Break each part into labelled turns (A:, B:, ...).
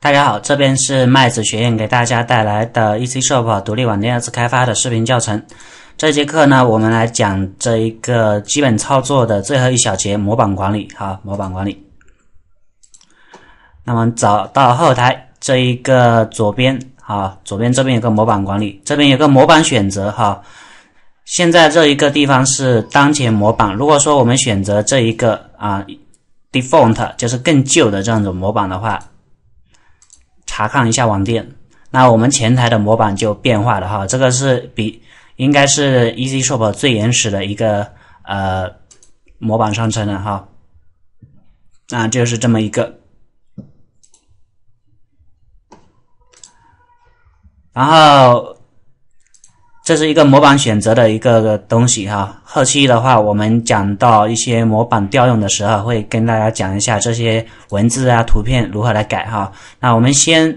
A: 大家好，这边是麦子学院给大家带来的 eCshop 独立网店二次开发的视频教程。这节课呢，我们来讲这一个基本操作的最后一小节模板管理哈，模板管理。那么找到后台这一个左边啊，左边这边有个模板管理，这边有个模板选择哈。现在这一个地方是当前模板，如果说我们选择这一个啊 default，就是更旧的这样子种模板的话。查看一下网店，那我们前台的模板就变化了哈。这个是比应该是 e a s y s h o p 最原始的一个呃模板商城了哈。那就是这么一个，然后。这是一个模板选择的一个东西哈，后期的话，我们讲到一些模板调用的时候，会跟大家讲一下这些文字啊、图片如何来改哈。那我们先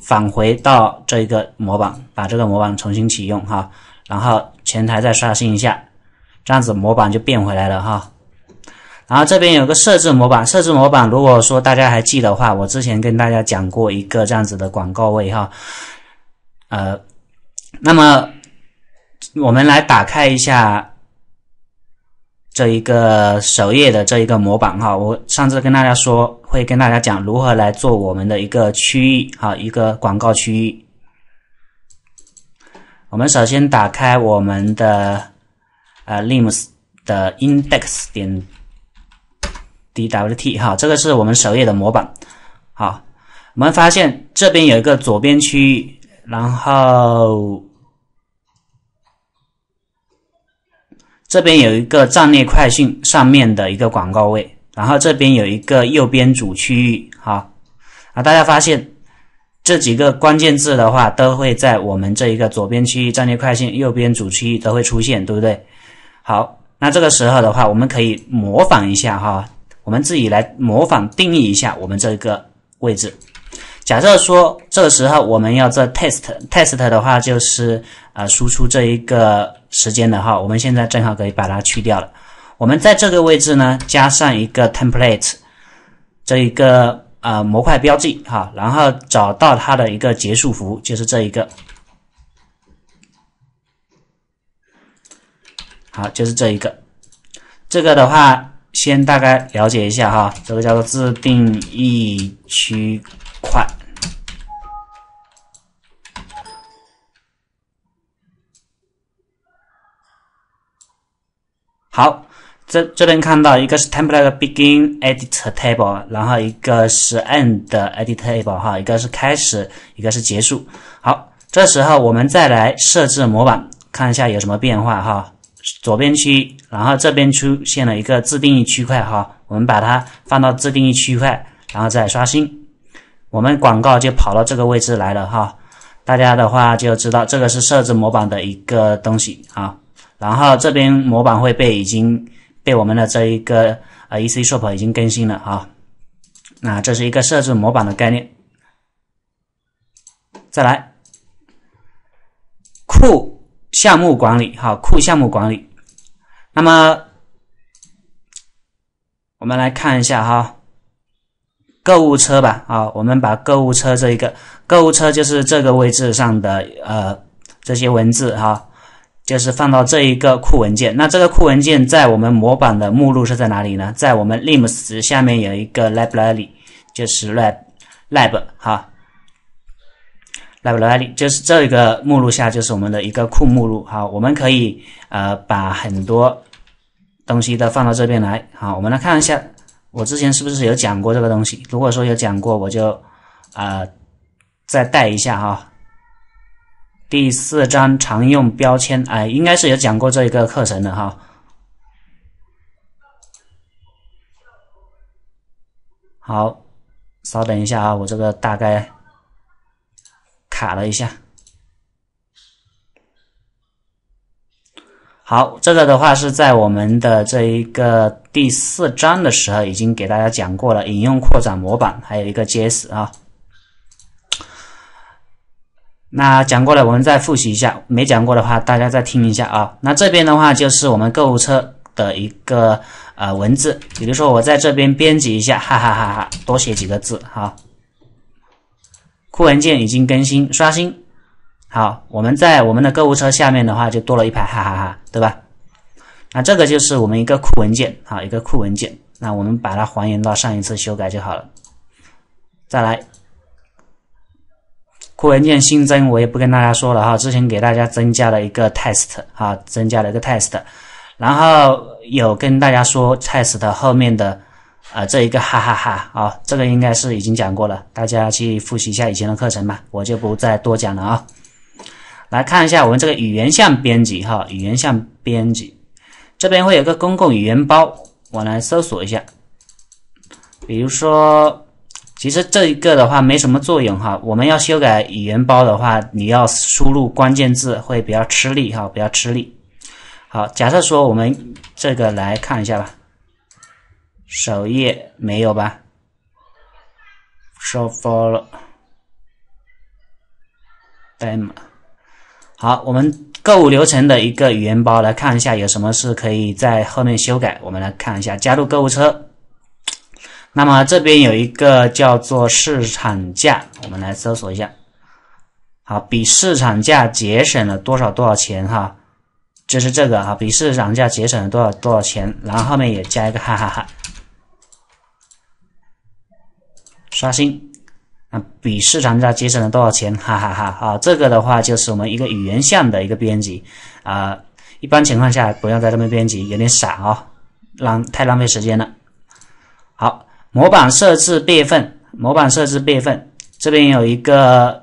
A: 返回到这一个模板，把这个模板重新启用哈，然后前台再刷新一下，这样子模板就变回来了哈。然后这边有个设置模板，设置模板，如果说大家还记得话，我之前跟大家讲过一个这样子的广告位哈，呃，那么。我们来打开一下这一个首页的这一个模板哈，我上次跟大家说会跟大家讲如何来做我们的一个区域哈，一个广告区域。我们首先打开我们的呃 LIMS 的 index 点 dwt 哈，这个是我们首页的模板好，我们发现这边有一个左边区域，然后。这边有一个战略快讯上面的一个广告位，然后这边有一个右边主区域，哈啊，大家发现这几个关键字的话，都会在我们这一个左边区域战略快讯，右边主区域都会出现，对不对？好，那这个时候的话，我们可以模仿一下哈，我们自己来模仿定义一下我们这个位置。假设说这个时候我们要做 test test 的话，就是啊，输出这一个。时间的哈，我们现在正好可以把它去掉了。我们在这个位置呢，加上一个 template 这一个呃模块标记哈，然后找到它的一个结束符，就是这一个。好，就是这一个。这个的话，先大概了解一下哈，这个叫做自定义区块。好，这这边看到一个是 template begin edit table，然后一个是 end edit table 哈，一个是开始，一个是结束。好，这时候我们再来设置模板，看一下有什么变化哈。左边区，然后这边出现了一个自定义区块哈，我们把它放到自定义区块，然后再刷新，我们广告就跑到这个位置来了哈。大家的话就知道这个是设置模板的一个东西啊。然后这边模板会被已经被我们的这一个呃 E C Shop 已经更新了啊，那这是一个设置模板的概念。再来，库项目管理哈，库项目管理。那么我们来看一下哈，购物车吧啊，我们把购物车这一个购物车就是这个位置上的呃这些文字哈。就是放到这一个库文件，那这个库文件在我们模板的目录是在哪里呢？在我们 l i m i s 下面有一个 library，就是 lab lab 哈，library 就是这个目录下就是我们的一个库目录哈。我们可以呃把很多东西都放到这边来好，我们来看一下，我之前是不是有讲过这个东西？如果说有讲过，我就呃再带一下哈。第四章常用标签，哎，应该是有讲过这一个课程的哈。好，稍等一下啊，我这个大概卡了一下。好，这个的话是在我们的这一个第四章的时候已经给大家讲过了，引用扩展模板，还有一个 JS 啊。那讲过了，我们再复习一下。没讲过的话，大家再听一下啊。那这边的话就是我们购物车的一个呃文字，比如说我在这边编辑一下，哈哈哈哈，多写几个字，好。库文件已经更新，刷新。好，我们在我们的购物车下面的话就多了一排，哈哈哈，对吧？那这个就是我们一个库文件啊，一个库文件。那我们把它还原到上一次修改就好了。再来。库文件新增，我也不跟大家说了哈。之前给大家增加了一个 test 啊，增加了一个 test，然后有跟大家说 test 后面的啊这一个哈哈哈啊，这个应该是已经讲过了，大家去复习一下以前的课程吧，我就不再多讲了啊。来看一下我们这个语言项编辑哈，语言项编辑这边会有个公共语言包，我来搜索一下，比如说。其实这一个的话没什么作用哈，我们要修改语言包的话，你要输入关键字会比较吃力哈，比较吃力。好，假设说我们这个来看一下吧，首页没有吧？Show Follow。m 好，我们购物流程的一个语言包来看一下，有什么是可以在后面修改？我们来看一下，加入购物车。那么这边有一个叫做市场价，我们来搜索一下。好，比市场价节省了多少多少钱？哈，就是这个哈，比市场价节省了多少多少钱？然后后面也加一个哈哈哈。刷新，啊，比市场价节省了多少钱？哈哈哈，啊，这个的话就是我们一个语言项的一个编辑啊。一般情况下不要在这边编辑，有点傻哦，浪太浪费时间了。好。模板设置备份，模板设置备份，这边有一个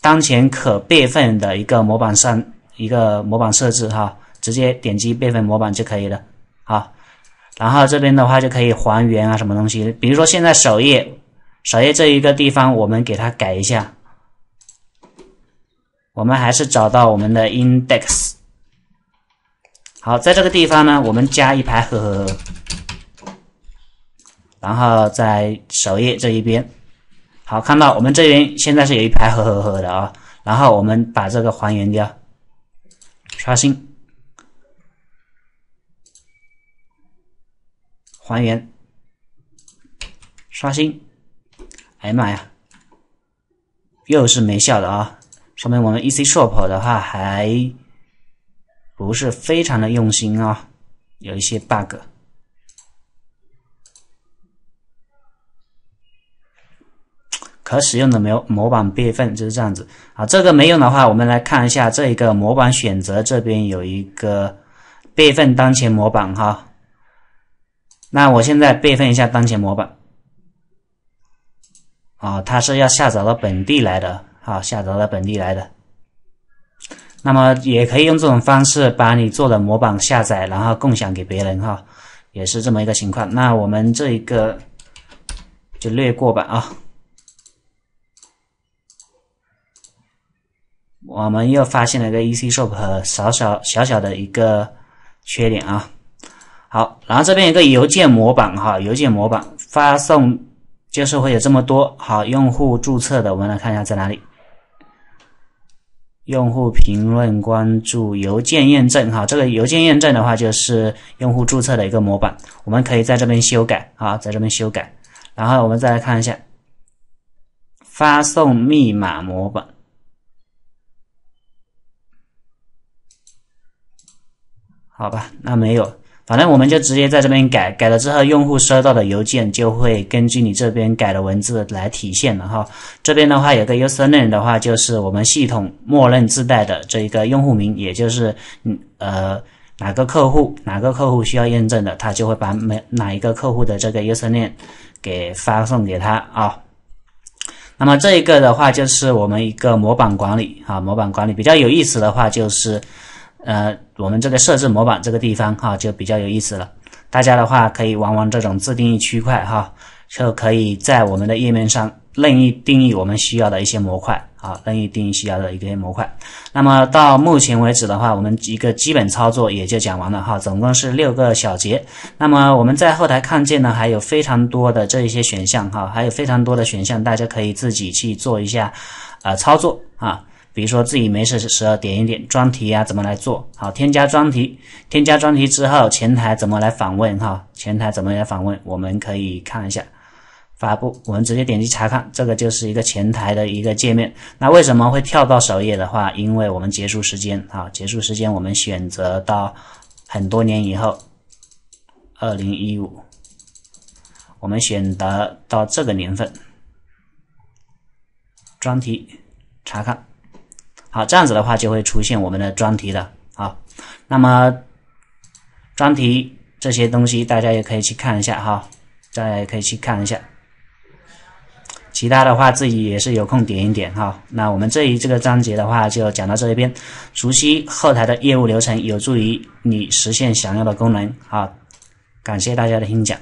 A: 当前可备份的一个模板上一个模板设置哈，直接点击备份模板就可以了。好，然后这边的话就可以还原啊什么东西，比如说现在首页，首页这一个地方我们给它改一下，我们还是找到我们的 index，好，在这个地方呢，我们加一排呵呵呵。然后在首页这一边，好看到我们这边现在是有一排呵呵呵的啊。然后我们把这个还原掉，刷新，还原，刷新。哎呀妈呀，又是没效的啊！说明我们 eC shop 的话还不是非常的用心啊，有一些 bug。可使用的模模板备份就是这样子啊，这个没用的话，我们来看一下这一个模板选择这边有一个备份当前模板哈。那我现在备份一下当前模板啊，它是要下载到本地来的啊，下载到本地来的。那么也可以用这种方式把你做的模板下载，然后共享给别人哈，也是这么一个情况。那我们这一个就略过吧啊。我们又发现了一个 EC Shop 和小小小小的一个缺点啊。好，然后这边有个邮件模板哈，邮件模板发送就是会有这么多。好，用户注册的，我们来看一下在哪里。用户评论、关注、邮件验证哈，这个邮件验证的话就是用户注册的一个模板，我们可以在这边修改啊，在这边修改。然后我们再来看一下发送密码模板。好吧，那没有，反正我们就直接在这边改改了之后，用户收到的邮件就会根据你这边改的文字来体现了哈。这边的话有个 user name 的话，就是我们系统默认自带的这一个用户名，也就是嗯呃哪个客户哪个客户需要验证的，他就会把每哪一个客户的这个 user name 给发送给他啊。那么这一个的话就是我们一个模板管理啊，模板管理比较有意思的话就是呃。我们这个设置模板这个地方哈，就比较有意思了。大家的话可以玩玩这种自定义区块哈，就可以在我们的页面上任意定义我们需要的一些模块啊，任意定义需要的一个模块。那么到目前为止的话，我们一个基本操作也就讲完了哈，总共是六个小节。那么我们在后台看见呢，还有非常多的这一些选项哈，还有非常多的选项，大家可以自己去做一下啊操作啊。比如说自己没事时候点一点专题呀，怎么来做好添加专题？添加专题之后，前台怎么来访问？哈，前台怎么来访问？我们可以看一下发布，我们直接点击查看，这个就是一个前台的一个界面。那为什么会跳到首页的话？因为我们结束时间啊，结束时间我们选择到很多年以后，二零一五，我们选择到这个年份，专题查看。好，这样子的话就会出现我们的专题的，好，那么专题这些东西大家也可以去看一下哈，大家也可以去看一下，其他的话自己也是有空点一点哈。那我们这一这个章节的话就讲到这一边，熟悉后台的业务流程有助于你实现想要的功能啊，感谢大家的听讲。